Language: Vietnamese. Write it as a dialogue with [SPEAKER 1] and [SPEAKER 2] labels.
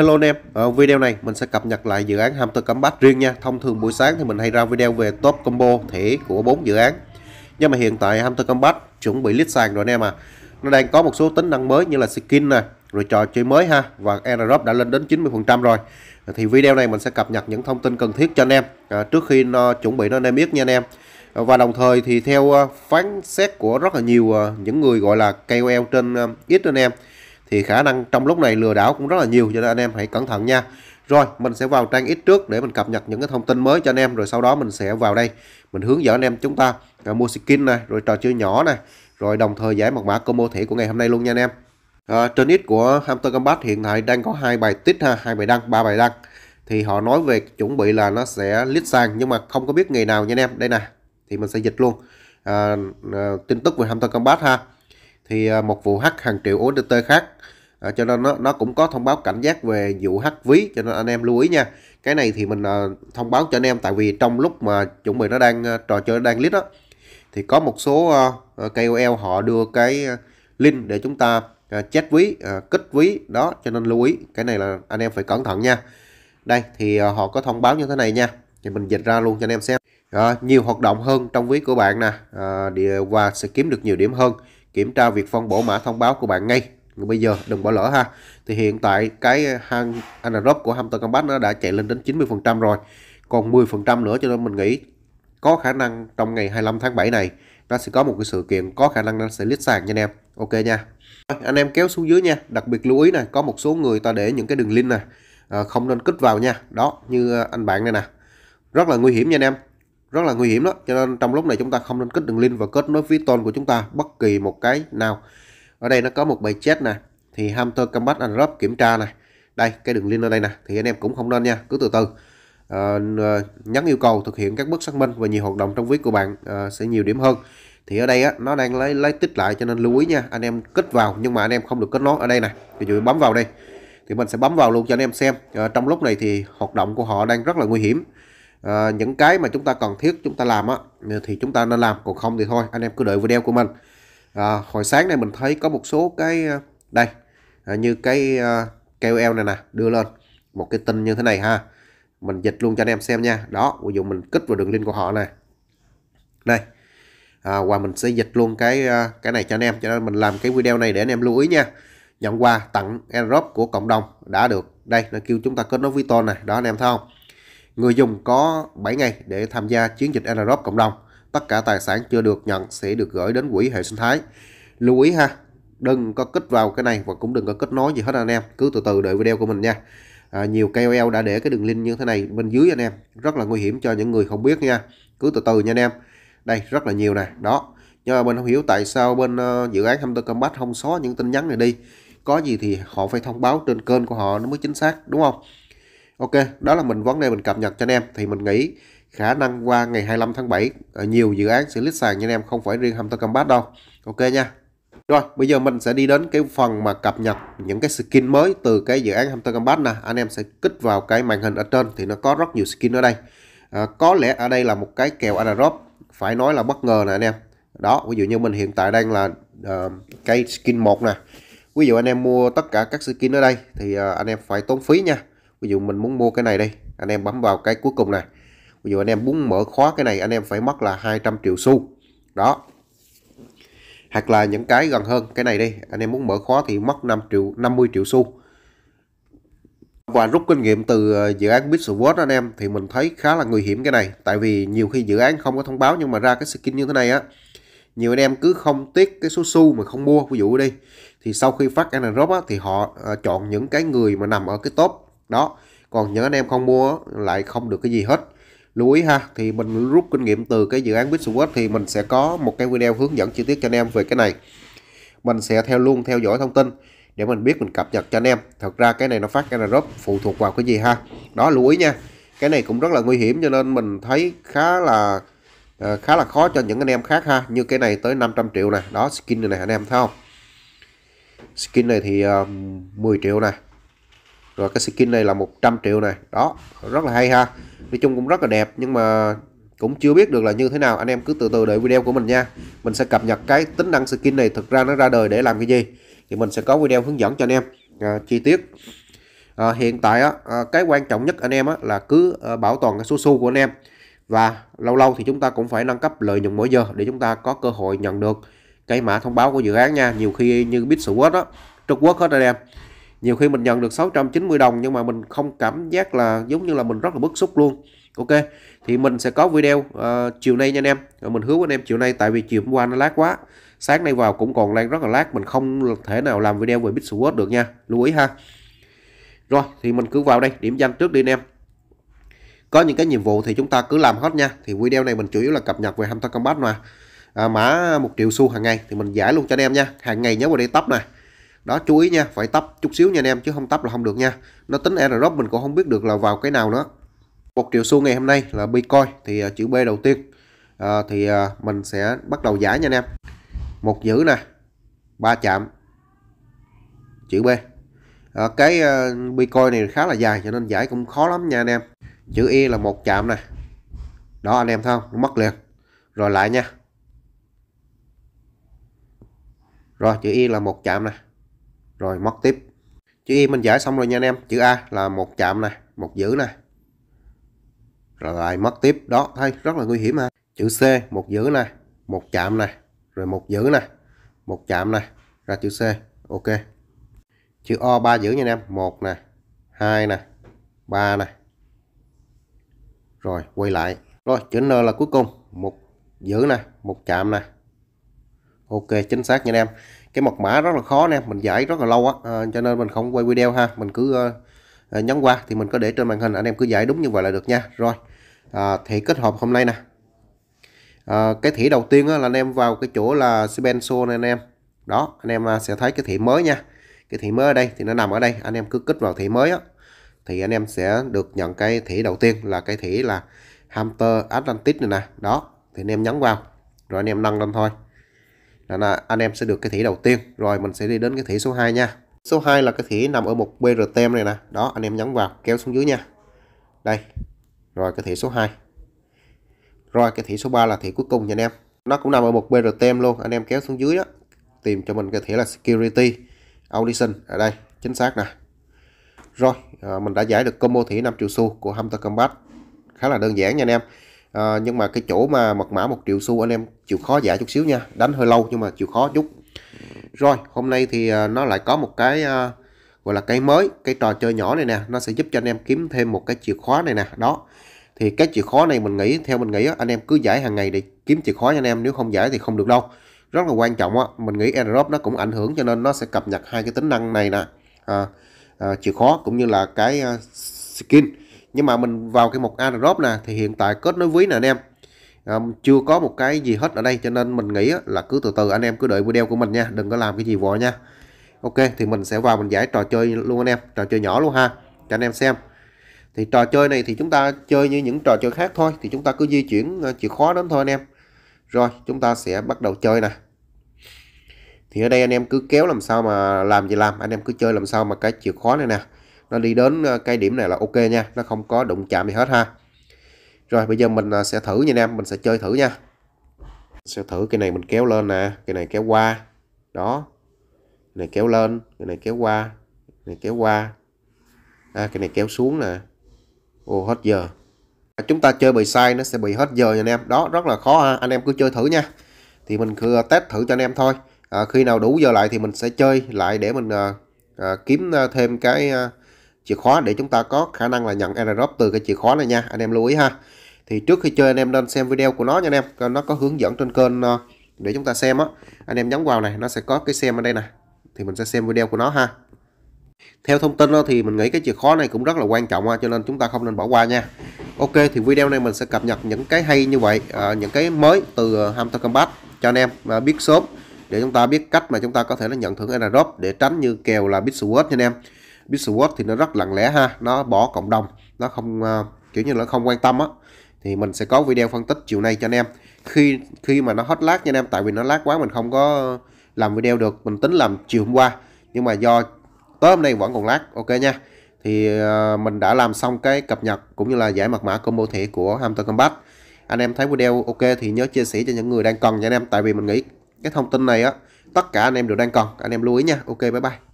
[SPEAKER 1] Hello anh em, ở ờ, video này mình sẽ cập nhật lại dự án Hamster Combat riêng nha. Thông thường buổi sáng thì mình hay ra video về top combo thể của bốn dự án. Nhưng mà hiện tại Hamster Combat chuẩn bị list sàn rồi anh em à. Nó đang có một số tính năng mới như là skin nè, rồi trò chơi mới ha và airdrop đã lên đến 90% rồi. Ờ, thì video này mình sẽ cập nhật những thông tin cần thiết cho anh em à, trước khi nó chuẩn bị nó anh em biết nha anh em. Và đồng thời thì theo phán xét của rất là nhiều những người gọi là KOL trên ít anh em thì khả năng trong lúc này lừa đảo cũng rất là nhiều cho nên anh em hãy cẩn thận nha rồi mình sẽ vào trang ít trước để mình cập nhật những cái thông tin mới cho anh em rồi sau đó mình sẽ vào đây mình hướng dẫn anh em chúng ta à, mua skin này rồi trò chơi nhỏ này rồi đồng thời giải mật mã combo thẻ của ngày hôm nay luôn nha anh em à, trên ít của hamster Combat hiện tại đang có hai bài tích ha hai bài đăng ba bài đăng thì họ nói về chuẩn bị là nó sẽ lít sang nhưng mà không có biết ngày nào nha anh em đây nè thì mình sẽ dịch luôn à, à, tin tức về hamster Combat ha thì à, một vụ hack hàng triệu USDT khác à, cho nên nó, nó cũng có thông báo cảnh giác về vụ hack ví cho nên anh em lưu ý nha cái này thì mình à, thông báo cho anh em tại vì trong lúc mà chuẩn bị nó đang à, trò chơi đang lít đó thì có một số à, à KOL họ đưa cái link để chúng ta à, chat ví à, kích ví đó cho nên lưu ý cái này là anh em phải cẩn thận nha đây thì à, họ có thông báo như thế này nha thì mình dịch ra luôn cho anh em xem à, nhiều hoạt động hơn trong ví của bạn nè à, và sẽ kiếm được nhiều điểm hơn kiểm tra việc phân bổ mã thông báo của bạn ngay bây giờ đừng bỏ lỡ ha thì hiện tại cái hang anaerob của Hampton Combat nó đã chạy lên đến 90% rồi còn 10% nữa cho nên mình nghĩ có khả năng trong ngày 25 tháng 7 này nó sẽ có một cái sự kiện có khả năng nó sẽ list sàn nha anh em ok nha anh em kéo xuống dưới nha đặc biệt lưu ý này có một số người ta để những cái đường link này ờ, không nên kích vào nha đó như ờ, anh bạn đây nè rất là nguy hiểm nha anh em rất là nguy hiểm đó cho nên trong lúc này chúng ta không nên kích đường link và kết nối với tôn của chúng ta bất kỳ một cái nào ở đây nó có một bài chat nè thì hamster combat and rub kiểm tra này đây cái đường link ở đây nè thì anh em cũng không nên nha cứ từ từ à, nhắn yêu cầu thực hiện các bước xác minh và nhiều hoạt động trong ví của bạn à, sẽ nhiều điểm hơn thì ở đây á, nó đang lấy lấy tích lại cho nên lưu ý nha anh em kích vào nhưng mà anh em không được kết nối ở đây này thì dụ bấm vào đây thì mình sẽ bấm vào luôn cho anh em xem à, trong lúc này thì hoạt động của họ đang rất là nguy hiểm à, những cái mà chúng ta cần thiết chúng ta làm á thì chúng ta nên làm còn không thì thôi anh em cứ đợi video của mình à, hồi sáng này mình thấy có một số cái ờ, đây à, như cái à, KOL này nè đưa lên một cái tin như thế này ha mình dịch luôn cho anh em xem nha đó ví dụ mình kích vào đường link của họ này đây à, và mình sẽ dịch luôn cái cái này cho anh em cho nên mình làm cái video này để anh em lưu ý nha nhận quà tặng airdrop của cộng đồng đã được đây nó kêu chúng ta kết nối với tôn này đó anh em thấy không Người dùng có 7 ngày để tham gia chiến dịch Anaerob cộng đồng. Tất cả tài sản chưa được nhận sẽ được gửi đến quỹ hệ sinh thái. Lưu ý ha, đừng có kích vào cái này và cũng đừng có kết nối gì hết anh em. Cứ từ từ đợi video của mình nha. À, nhiều KOL đã để cái đường link như thế này bên dưới anh em. Rất là nguy hiểm cho những người không biết nha. Cứ từ từ nha anh em. Đây, rất là nhiều nè. Đó. Nhưng mà mình không hiểu tại sao bên ờ, dự án hamster Combat không xóa những tin nhắn này đi. Có gì thì họ phải thông báo trên kênh của họ nó mới chính xác đúng không? Ok, đó là mình vấn đề mình cập nhật cho anh em. Thì mình nghĩ khả năng qua ngày 25 tháng 7 ờ, nhiều dự án sẽ list sàn nha anh em, không phải riêng Hampton Combat đâu. Ok nha. Rồi, bây giờ mình sẽ đi đến cái phần mà cập nhật những cái skin mới từ cái dự án Hampton Combat nè. Anh em sẽ kích vào cái màn hình ở trên thì nó có rất nhiều skin ở đây. À, có lẽ ở đây là một cái kèo Adarop phải nói là bất ngờ nè anh em. Đó, ví dụ như mình hiện tại đang là uh, ờ, cây skin 1 nè. Ví dụ anh em mua tất cả các skin ở đây thì uh, anh em phải tốn phí nha ví dụ mình muốn mua cái này đây anh em bấm vào cái cuối cùng này ví dụ anh em muốn mở khóa cái này anh em phải mất là 200 triệu xu đó hoặc là những cái gần hơn cái này đi anh em muốn mở khóa thì mất 5 triệu 50 triệu xu và rút kinh nghiệm từ ờ, dự án Pixelworld anh em thì mình thấy khá là nguy hiểm cái này tại vì nhiều khi dự án không có thông báo nhưng mà ra cái skin như thế này á nhiều anh em cứ không tiếc cái số xu mà không mua ví dụ đi thì sau khi phát airdrop á, thì họ ờ, chọn những cái người mà nằm ở cái top đó còn những anh em không mua lại không được cái gì hết lưu ý ha thì mình rút kinh nghiệm từ cái dự án Bitsuwap thì mình sẽ có một cái video hướng dẫn chi tiết cho anh em về cái này mình sẽ theo luôn theo dõi thông tin để mình biết mình cập nhật cho anh em thật ra cái này nó phát airdrop phụ thuộc vào cái gì ha đó lưu ý nha cái này cũng rất là nguy hiểm cho nên mình thấy khá là uh, khá là khó cho những anh em khác ha như cái này tới 500 triệu nè đó skin này, này anh em thấy không skin này thì uh, ờ, 10 triệu nè rồi cái skin này là 100 triệu này đó rất là hay ha nói chung cũng rất là đẹp nhưng mà cũng chưa biết được là như thế nào anh em cứ từ từ đợi video của mình nha mình sẽ cập nhật cái tính năng skin này thực ra nó ra đời để làm cái gì thì mình sẽ có video hướng dẫn cho anh em à, chi tiết à, hiện tại á, à, cái quan trọng nhất anh em á, là cứ à, bảo toàn cái số xu của anh em và lâu lâu thì chúng ta cũng phải nâng cấp lợi nhuận mỗi giờ để chúng ta có cơ hội nhận được cái mã thông báo của dự án nha nhiều khi như biết sự đó Trung Quốc hết anh em nhiều khi mình nhận được 690 đồng nhưng mà mình không cảm giác là giống như là mình rất là bức xúc luôn ok thì mình sẽ có video uh, chiều nay nha anh em Rồi ờ, mình hứa với anh em chiều nay tại vì chiều hôm qua nó lát quá sáng nay vào cũng còn đang rất là lát mình không thể nào làm video về Bitsuword được nha lưu ý ha rồi thì mình cứ vào đây điểm danh trước đi anh em có những cái nhiệm vụ thì chúng ta cứ làm hết nha thì video này mình chủ yếu là cập nhật về Hunter Combat mà à, mã một triệu xu hàng ngày thì mình giải luôn cho anh em nha hàng ngày nhớ vào đây tấp này đó chú ý nha phải tấp chút xíu nha anh em chứ không tấp là không được nha nó tính airdrop mình cũng không biết được là vào cái nào nữa một triệu xu ngày hôm nay là bitcoin thì à, chữ b đầu tiên à, thì à, mình sẽ bắt đầu giải nha anh em một giữ nè ba chạm chữ b à, cái à, bitcoin này khá là dài cho nên giải cũng khó lắm nha anh em chữ y là một chạm nè đó anh em thấy không mất liền rồi lại nha rồi chữ y là một chạm nè rồi mất tiếp chữ y mình giải xong rồi nha anh em chữ a là một chạm này một giữ này rồi lại mất tiếp đó thấy rất là nguy hiểm ha chữ c một giữ này một chạm này rồi một giữ này một chạm này ra chữ c ok chữ o ba giữ nha anh em một nè hai nè ba nè rồi quay lại rồi chữ n là cuối cùng một giữ nè một chạm nè ok chính xác nha anh em cái mật mã rất là khó nè mình giải rất là lâu á à, cho nên mình không quay video ha mình cứ à, nhấn qua thì mình có để trên màn hình anh em cứ giải đúng như vậy là được nha rồi à, thì kết hợp hôm nay nè à, cái thỉ đầu tiên á, là anh em vào cái chỗ là Spenso này anh em đó anh em à, sẽ thấy cái thỉ mới nha cái thỉ mới ở đây thì nó nằm ở đây anh em cứ kích vào thỉ mới á thì anh em sẽ được nhận cái thỉ đầu tiên là cái thỉ là Hamster Atlantic này nè đó thì anh em nhấn vào rồi anh em nâng lên thôi là anh em sẽ được cái thẻ đầu tiên rồi mình sẽ đi đến cái thẻ số 2 nha số 2 là cái thẻ nằm ở một BRTM này nè đó anh em nhấn vào kéo xuống dưới nha đây rồi cái thẻ số 2 rồi cái thẻ số 3 là thẻ cuối cùng nha anh em nó cũng nằm ở một BRTM luôn anh em kéo xuống dưới đó tìm cho mình cái thẻ là security audition ở đây chính xác nè rồi à, mình đã giải được combo thẻ 5 triệu xu của Hunter Combat khá là đơn giản nha anh em à, nhưng mà cái chỗ mà mật mã một triệu xu anh em chịu khó giả chút xíu nha đánh hơi lâu nhưng mà chịu khó chút rồi hôm nay thì ờ, nó lại có một cái à, gọi là cái mới cái trò chơi nhỏ này nè nó sẽ giúp cho anh em kiếm thêm một cái chìa khóa này nè đó thì cái chìa khóa này mình nghĩ theo mình nghĩ anh em cứ giải hàng ngày để kiếm chìa khóa nha anh em nếu không giải thì không được đâu rất là quan trọng á mình nghĩ airdrop nó cũng ảnh hưởng cho nên nó sẽ cập nhật hai cái tính năng này nè à, à, chìa khóa cũng như là cái uh, skin nhưng mà mình vào cái mục airdrop nè thì hiện tại kết nối ví nè anh em um, chưa có một cái gì hết ở đây cho nên mình nghĩ là cứ từ từ anh em cứ đợi video của mình nha đừng có làm cái gì vội nha ok thì mình sẽ vào mình giải trò chơi luôn anh em trò chơi nhỏ luôn ha cho anh em xem thì trò chơi này thì chúng ta chơi như những trò chơi khác thôi thì chúng ta cứ di chuyển ờ, chìa khóa đến thôi anh em rồi chúng ta sẽ bắt đầu chơi nè thì ở đây anh em cứ kéo làm sao mà làm gì làm anh em cứ chơi làm sao mà cái chìa khóa này nè nó đi đến ờ, cái điểm này là ok nha nó không có đụng chạm gì hết ha rồi bây giờ mình ờ, sẽ thử nha anh em mình sẽ chơi thử nha sẽ thử cái này mình kéo lên nè cái này kéo qua đó cái này kéo lên cái này kéo qua cái này kéo qua à, cái này kéo xuống nè ô hết giờ à, chúng ta chơi bị sai nó sẽ bị hết giờ nha anh em đó rất là khó ha. anh em cứ chơi thử nha thì mình cứ ờ, test thử cho anh em thôi à, khi nào đủ giờ lại thì mình sẽ chơi lại để mình à, à, kiếm thêm cái à, chìa khóa để chúng ta có khả năng là nhận airdrop từ cái chìa khóa này nha anh em lưu ý ha thì trước khi chơi anh em nên xem video của nó nha anh em nó có hướng dẫn trên kênh ờ, để chúng ta xem á anh em nhấn vào này nó sẽ có cái xem ở đây nè thì mình sẽ xem video của nó ha theo thông tin thì mình nghĩ cái chìa khóa này cũng rất là quan trọng cho nên chúng ta không nên bỏ qua nha Ok thì video này mình sẽ cập nhật những cái hay như vậy ờ, những cái mới từ ờ, Hampton Combat cho anh em biết sớm để chúng ta biết cách mà chúng ta có thể là nhận thưởng airdrop để tránh như kèo là Bitsword nha anh em Bitsuwap thì nó rất lặng lẽ ha nó bỏ cộng đồng nó không uh, kiểu như là không quan tâm á thì mình sẽ có video phân tích chiều nay cho anh em khi khi mà nó hết lát nha anh em tại vì nó lát quá mình không có làm video được mình tính làm chiều hôm qua nhưng mà do tới hôm nay vẫn còn lát ok nha thì uh, mình đã làm xong cái cập nhật cũng như là giải mật mã combo thẻ của Hampton Combat anh em thấy video ok thì nhớ chia sẻ cho những người đang cần nha anh em tại vì mình nghĩ cái thông tin này á tất cả anh em đều đang cần anh em lưu ý nha ok bye bye